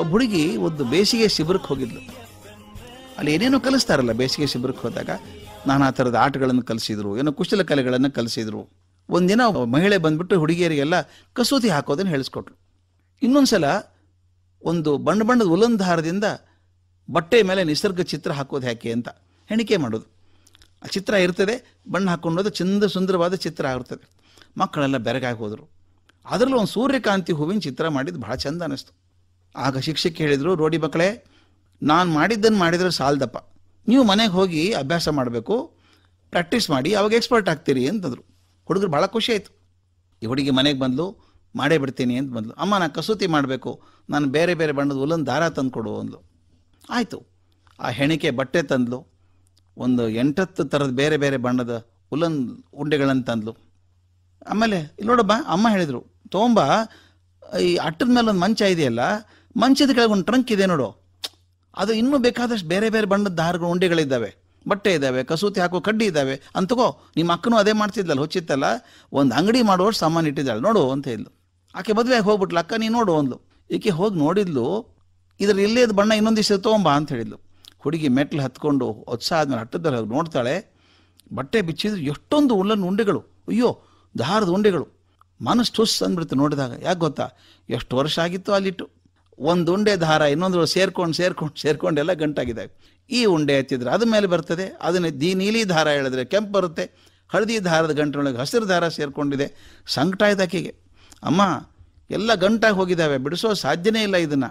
ಒಬ್ಬ ಹುಡುಗಿ ಒಂದು ಬೇಸಿಗೆ ಶಿಬಿರಕ್ಕೆ ಹೋಗಿದ್ಲು ಅಲ್ಲಿ ಏನೇನೋ ಕಲಿಸ್ತಾರಲ್ಲ ಬೇಸಿಗೆ ಶಿಬಿರಕ್ಕೆ ಹೋದಾಗ ನಾನಾ ಥರದ ಆಟಗಳನ್ನು ಕಲಿಸಿದ್ರು ಏನೋ ಕುಶಲ ಕಲೆಗಳನ್ನು ಕಲಿಸಿದ್ರು ಒಂದಿನ ಮಹಿಳೆ ಬಂದ್ಬಿಟ್ಟು ಹುಡುಗಿಯರಿಗೆಲ್ಲ ಕಸೂತಿ ಹಾಕೋದನ್ನು ಹೇಳಿಸ್ಕೊಟ್ರು ಇನ್ನೊಂದು ಸಲ ಒಂದು ಬಣ್ಣ ಬಣ್ಣದ ಉಲಂಧಾರದಿಂದ ಬಟ್ಟೆ ಮೇಲೆ ನಿಸರ್ಗ ಚಿತ್ರ ಹಾಕೋದು ಯಾಕೆ ಅಂತ ಹೆಣಿಕೆ ಮಾಡೋದು ಆ ಚಿತ್ರ ಇರ್ತದೆ ಬಣ್ಣ ಹಾಕ್ಕೊಂಡೋದು ಚಂದ ಸುಂದರವಾದ ಚಿತ್ರ ಆಗಿರ್ತದೆ ಮಕ್ಕಳೆಲ್ಲ ಬೆರಗಾಗಿ ಹೋದರು ಅದರಲ್ಲೂ ಒಂದು ಸೂರ್ಯಕಾಂತಿ ಹೂವಿನ ಚಿತ್ರ ಮಾಡಿದ್ದು ಭಾಳ ಚೆಂದ ಅನ್ನಿಸ್ತು ಆಗ ಶಿಕ್ಷಕಿ ಹೇಳಿದರು ರೋಡಿ ಮಕ್ಕಳೇ ನಾನು ಮಾಡಿದ್ದನ್ನು ಮಾಡಿದರೆ ಸಾಲದಪ್ಪ ನೀವು ಮನೆಗೆ ಹೋಗಿ ಅಭ್ಯಾಸ ಮಾಡಬೇಕು ಪ್ರಾಕ್ಟೀಸ್ ಮಾಡಿ ಅವಾಗ ಎಕ್ಸ್ಪರ್ಟ್ ಆಗ್ತೀರಿ ಅಂತಂದರು ಹುಡುಗರು ಭಾಳ ಖುಷಿ ಆಯಿತು ಈ ಹುಡುಗಿ ಮನೆಗೆ ಬಂದಲು ಮಾಡೇ ಬಿಡ್ತೀನಿ ಅಂತ ಬಂದಳು ಅಮ್ಮ ನಾನು ಕಸೂತಿ ಮಾಡಬೇಕು ನಾನು ಬೇರೆ ಬೇರೆ ಬಣ್ಣದ ಉಲ್ಲನ್ ದಾರ ಕೊಡು ಅಂದ್ಲು ಆಯಿತು ಆ ಹೆಣಿಕೆ ಬಟ್ಟೆ ತಂದಲು ಒಂದು ಎಂಟತ್ತು ಥರದ ಬೇರೆ ಬೇರೆ ಬಣ್ಣದ ಉಲ್ಲನ್ ಉಂಡೆಗಳನ್ನು ತಂದ್ಲು ಆಮೇಲೆ ಇಲ್ಲಿ ನೋಡಪ್ಪ ಅಮ್ಮ ಹೇಳಿದರು ತೊಗೊಂಬ ಈ ಅಟ್ಟದ ಮೇಲೆ ಒಂದು ಮಂಚ ಇದೆಯಲ್ಲ ಮಂಚದ ಕೆಳಗೆ ಒಂದು ಟ್ರಂಕ್ ಇದೆ ನೋಡು ಅದು ಇನ್ನೂ ಬೇಕಾದಷ್ಟು ಬೇರೆ ಬೇರೆ ಬಣ್ಣದ ದಾರಗಳು ಉಂಡೆಗಳಿದ್ದಾವೆ ಬಟ್ಟೆ ಇದ್ದಾವೆ ಕಸೂತಿ ಹಾಕೋ ಕಡ್ಡಿ ಇದ್ದಾವೆ ಅಂತಕೋ ನಿಮ್ಮ ಅಕ್ಕನೂ ಅದೇ ಮಾಡ್ತಿದ್ದಲ್ಲ ಹೊಚ್ಚಿತ್ತಲ್ಲ ಒಂದು ಅಂಗಡಿ ಮಾಡುವಷ್ಟು ಸಾಮಾನು ಇಟ್ಟಿದ್ದಾಳೆ ನೋಡು ಅಂತ ಹೇಳಿದ್ಲು ಆಕೆ ಮದುವೆಯಾಗಿ ಹೋಗ್ಬಿಟ್ಲು ಅಕ್ಕ ನೀನು ನೋಡು ಅಂದ್ಲು ಈಕೆ ಹೋಗಿ ನೋಡಿದ್ಲು ಇದ್ರ ಇಲ್ಲೇ ಬಣ್ಣ ಇನ್ನೊಂದಿಷ್ಟು ತೊಗೊಂಬ ಅಂತ ಹೇಳಿದ್ಲು ಹುಡುಗಿ ಮೆಟ್ಲು ಹತ್ಕೊಂಡು ಉತ್ಸಾಹ ಆದ್ಮೇಲೆ ಹಟ್ಟದಲ್ಲಿ ಹೋಗಿ ನೋಡ್ತಾಳೆ ಬಟ್ಟೆ ಬಿಚ್ಚಿದ್ರು ಎಷ್ಟೊಂದು ಉಳ್ಳನ್ನು ಉಂಡೆಗಳು ಅಯ್ಯೋ ದಾರದ ಉಂಡೆಗಳು ಮನಸ್ಸು ಟುಸ್ ಅಂದ್ಬಿಡ್ತು ನೋಡಿದಾಗ ಯಾಕೆ ಗೊತ್ತಾ ಎಷ್ಟು ವರ್ಷ ಆಗಿತ್ತು ಅಲ್ಲಿಟ್ಟು ಒಂದು ಉಂಡೆ ದಾರ ಇನ್ನೊಂದು ಸೇರ್ಕೊಂಡು ಸೇರ್ಕೊಂಡು ಎಲ್ಲ ಗಂಟಾಗಿದ್ದಾವೆ ಈ ಉಂಡೆ ಹತ್ತಿದ್ರೆ ಅದ ಮೇಲೆ ಬರ್ತದೆ ಅದನ್ನ ದಿ ನೀಲಿ ದಾರ ಹೇಳಿದ್ರೆ ಕೆಂಪು ಬರುತ್ತೆ ಹಳದಿ ದಾರದ ಗಂಟಿನೊಳಗೆ ಹಸಿರು ದಾರ ಸೇರ್ಕೊಂಡಿದೆ ಸಂಕಟ ಆಕೆಗೆ ಅಮ್ಮ ಎಲ್ಲ ಗಂಟಾಗಿ ಹೋಗಿದ್ದಾವೆ ಬಿಡಿಸೋ ಸಾಧ್ಯನೇ ಇಲ್ಲ ಇದನ್ನು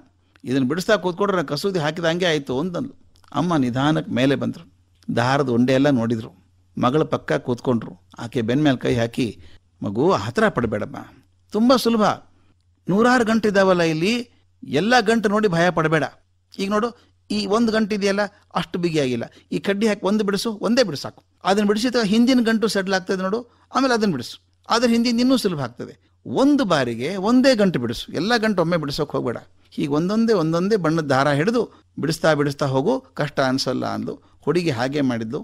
ಇದನ್ನು ಬಿಡಿಸ್ತಾ ಕೂತ್ಕೊಂಡ್ರೆ ಕಸೂದಿ ಹಾಕಿದ ಹಾಗೆ ಆಯಿತು ಅಂತಂದು ಅಮ್ಮ ನಿಧಾನಕ್ಕೆ ಮೇಲೆ ಬಂದರು ದಾರದ ಉಂಡೆ ಎಲ್ಲ ನೋಡಿದರು ಮಗಳ ಪಕ್ಕ ಕೂತ್ಕೊಂಡ್ರು ಆಕೆ ಮೇಲೆ ಕೈ ಹಾಕಿ ಮಗು ಹತ್ರ ಪಡಬೇಡಮ್ಮ ತುಂಬ ಸುಲಭ ನೂರಾರು ಗಂಟೆ ಇದ್ದಾವಲ್ಲ ಇಲ್ಲಿ ಎಲ್ಲ ಗಂಟು ನೋಡಿ ಭಯ ಪಡಬೇಡ ಈಗ ನೋಡು ಈ ಒಂದು ಗಂಟು ಇದೆಯಲ್ಲ ಅಷ್ಟು ಬಿಗಿಯಾಗಿಲ್ಲ ಈ ಕಡ್ಡಿ ಹಾಕಿ ಒಂದು ಬಿಡಿಸು ಒಂದೇ ಬಿಡಿಸಾಕು ಅದನ್ನು ಬಿಡಿಸಿದ ಹಿಂದಿನ ಗಂಟು ಸೆಟ್ಲ್ ಆಗ್ತದೆ ನೋಡು ಆಮೇಲೆ ಅದನ್ನು ಬಿಡಿಸು ಅದ್ರ ಹಿಂದಿನ ಇನ್ನೂ ಸುಲಭ ಆಗ್ತದೆ ಒಂದು ಬಾರಿಗೆ ಒಂದೇ ಗಂಟು ಬಿಡಿಸು ಎಲ್ಲ ಗಂಟು ಒಮ್ಮೆ ಬಿಡಿಸೋಕೆ ಹೋಗಬೇಡ ಹೀಗೆ ಒಂದೊಂದೇ ಒಂದೊಂದೇ ಬಣ್ಣದ ದಾರ ಹಿಡಿದು ಬಿಡಿಸ್ತಾ ಬಿಡಿಸ್ತಾ ಹೋಗು ಕಷ್ಟ ಅನಿಸಲ್ಲ ಅಂದು ಹುಡುಗಿ ಹಾಗೆ ಮಾಡಿದ್ದು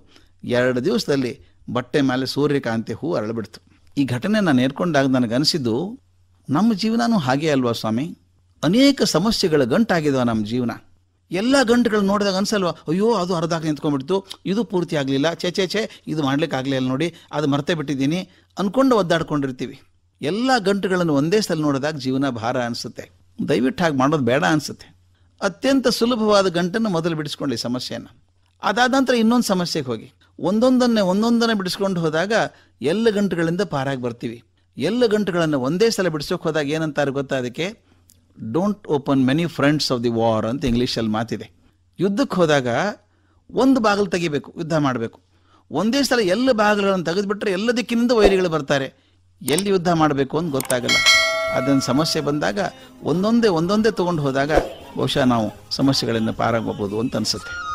ಎರಡು ದಿವಸದಲ್ಲಿ ಬಟ್ಟೆ ಮೇಲೆ ಸೂರ್ಯಕಾಂತಿ ಹೂ ಅರಳಿಬಿಡ್ತು ಈ ಘಟನೆ ನಾನು ಏರ್ಕೊಂಡಾಗ ನನಗೆ ಅನಿಸಿದ್ದು ನಮ್ಮ ಜೀವನವೂ ಹಾಗೆ ಅಲ್ವಾ ಸ್ವಾಮಿ ಅನೇಕ ಸಮಸ್ಯೆಗಳ ಗಂಟಾಗಿದೆ ನಮ್ಮ ಜೀವನ ಎಲ್ಲ ಗಂಟುಗಳು ನೋಡಿದಾಗ ಅನ್ಸಲ್ವ ಅಯ್ಯೋ ಅದು ಅರ್ಧಕ್ಕೆ ನಿಂತ್ಕೊಂಡ್ಬಿಡ್ತು ಇದು ಪೂರ್ತಿ ಆಗಲಿಲ್ಲ ಛೇ ಛೇ ಛೇ ಇದು ಮಾಡ್ಲಿಕ್ಕೆ ಆಗಲಿಲ್ಲ ನೋಡಿ ಅದು ಮರ್ತೇ ಬಿಟ್ಟಿದ್ದೀನಿ ಅಂದ್ಕೊಂಡು ಒದ್ದಾಡ್ಕೊಂಡಿರ್ತೀವಿ ಎಲ್ಲ ಗಂಟುಗಳನ್ನು ಒಂದೇ ಸಲ ನೋಡಿದಾಗ ಜೀವನ ಭಾರ ಅನಿಸುತ್ತೆ ದಯವಿಟ್ಟು ಹಾಗೆ ಮಾಡೋದು ಬೇಡ ಅನಿಸುತ್ತೆ ಅತ್ಯಂತ ಸುಲಭವಾದ ಗಂಟನ್ನು ಮೊದಲು ಬಿಡಿಸ್ಕೊಳ್ಳಿ ಸಮಸ್ಯೆಯನ್ನು ಅದಾದ ನಂತರ ಇನ್ನೊಂದು ಸಮಸ್ಯೆಗೆ ಹೋಗಿ ಒಂದೊಂದನ್ನೇ ಒಂದೊಂದನ್ನೇ ಬಿಡಿಸ್ಕೊಂಡು ಹೋದಾಗ ಎಲ್ಲ ಗಂಟುಗಳಿಂದ ಪಾರಾಗಿ ಬರ್ತೀವಿ ಎಲ್ಲ ಗಂಟುಗಳನ್ನು ಒಂದೇ ಸಲ ಬಿಡಿಸೋಕೆ ಹೋದಾಗ ಏನಂತಾರೆ ಗೊತ್ತಾ ಅದಕ್ಕೆ don't open many friends of the war ಅಂತ ಇಂಗ್ಲೀಷಲ್ಲಿ ಮಾತಿದೆ ಯುದ್ಧಕ್ಕೆ ಹೋದಾಗ ಒಂದು ಬಾಗಿಲು ತೆಗಿಬೇಕು ಯುದ್ಧ ಮಾಡಬೇಕು ಒಂದೇ ಸಲ ಎಲ್ಲ ಬಾಗಿಲುಗಳನ್ನು ತೆಗೆದುಬಿಟ್ರೆ ಎಲ್ಲ ದಿಕ್ಕಿನಿಂದ ವೈರಿಗಳು ಬರ್ತಾರೆ ಎಲ್ಲಿ ಯುದ್ಧ ಮಾಡಬೇಕು ಅಂತ ಗೊತ್ತಾಗಲ್ಲ ಅದನ್ನು ಸಮಸ್ಯೆ ಬಂದಾಗ ಒಂದೊಂದೇ ಒಂದೊಂದೇ ತಗೊಂಡು ಹೋದಾಗ ಬಹುಶಃ ನಾವು ಸಮಸ್ಯೆಗಳನ್ನು ಪಾರಾಗಬಹುದು ಅಂತ ಅನಿಸುತ್ತೆ